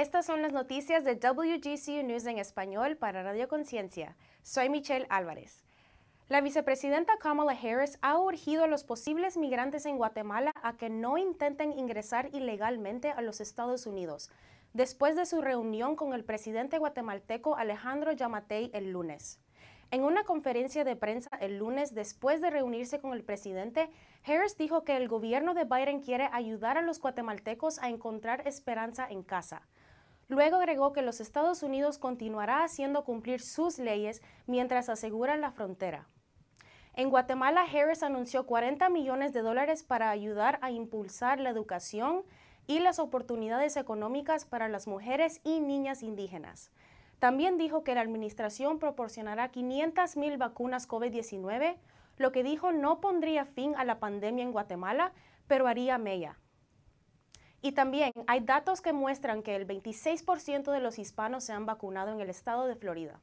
Estas son las noticias de WGCU News en español para Radio Conciencia. Soy Michelle Álvarez. La vicepresidenta Kamala Harris ha urgido a los posibles migrantes en Guatemala a que no intenten ingresar ilegalmente a los Estados Unidos, después de su reunión con el presidente guatemalteco Alejandro Yamatei el lunes. En una conferencia de prensa el lunes después de reunirse con el presidente, Harris dijo que el gobierno de Biden quiere ayudar a los guatemaltecos a encontrar esperanza en casa. Luego agregó que los Estados Unidos continuará haciendo cumplir sus leyes mientras aseguran la frontera. En Guatemala, Harris anunció 40 millones de dólares para ayudar a impulsar la educación y las oportunidades económicas para las mujeres y niñas indígenas. También dijo que la administración proporcionará 500 mil vacunas COVID-19, lo que dijo no pondría fin a la pandemia en Guatemala, pero haría mella. Y también hay datos que muestran que el 26% de los hispanos se han vacunado en el estado de Florida.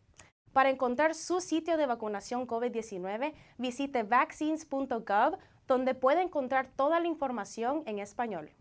Para encontrar su sitio de vacunación COVID-19, visite vaccines.gov, donde puede encontrar toda la información en español.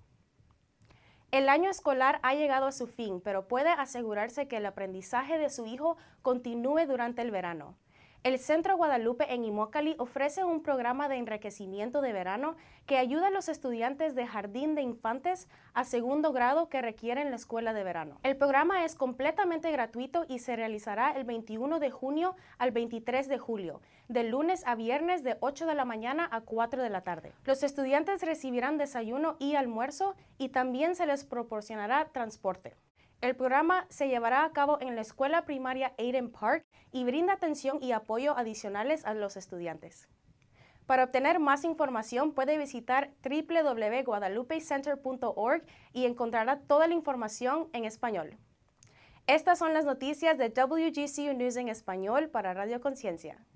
El año escolar ha llegado a su fin, pero puede asegurarse que el aprendizaje de su hijo continúe durante el verano. El Centro Guadalupe en Imócali ofrece un programa de enriquecimiento de verano que ayuda a los estudiantes de jardín de infantes a segundo grado que requieren la escuela de verano. El programa es completamente gratuito y se realizará el 21 de junio al 23 de julio, de lunes a viernes de 8 de la mañana a 4 de la tarde. Los estudiantes recibirán desayuno y almuerzo y también se les proporcionará transporte. El programa se llevará a cabo en la escuela primaria Aiden Park y brinda atención y apoyo adicionales a los estudiantes. Para obtener más información puede visitar www.guadalupecenter.org y encontrará toda la información en español. Estas son las noticias de WGCU News en español para Radio Conciencia.